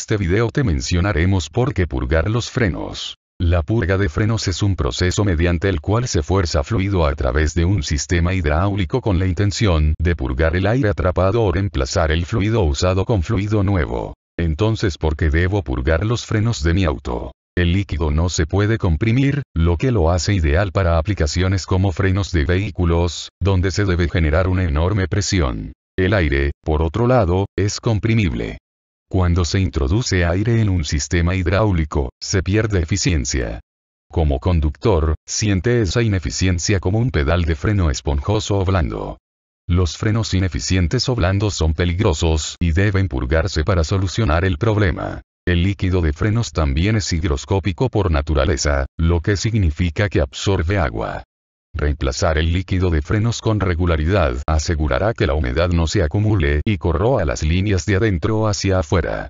este video te mencionaremos por qué purgar los frenos. La purga de frenos es un proceso mediante el cual se fuerza fluido a través de un sistema hidráulico con la intención de purgar el aire atrapado o reemplazar el fluido usado con fluido nuevo. Entonces, ¿por qué debo purgar los frenos de mi auto? El líquido no se puede comprimir, lo que lo hace ideal para aplicaciones como frenos de vehículos, donde se debe generar una enorme presión. El aire, por otro lado, es comprimible. Cuando se introduce aire en un sistema hidráulico, se pierde eficiencia. Como conductor, siente esa ineficiencia como un pedal de freno esponjoso o blando. Los frenos ineficientes o blandos son peligrosos y deben purgarse para solucionar el problema. El líquido de frenos también es higroscópico por naturaleza, lo que significa que absorbe agua. Reemplazar el líquido de frenos con regularidad asegurará que la humedad no se acumule y corroa las líneas de adentro hacia afuera.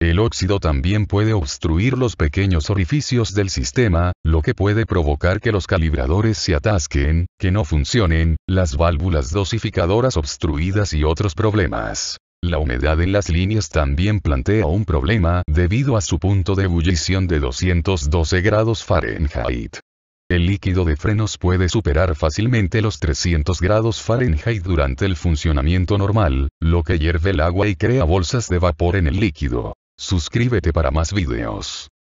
El óxido también puede obstruir los pequeños orificios del sistema, lo que puede provocar que los calibradores se atasquen, que no funcionen, las válvulas dosificadoras obstruidas y otros problemas. La humedad en las líneas también plantea un problema debido a su punto de ebullición de 212 grados Fahrenheit. El líquido de frenos puede superar fácilmente los 300 grados Fahrenheit durante el funcionamiento normal, lo que hierve el agua y crea bolsas de vapor en el líquido. Suscríbete para más videos.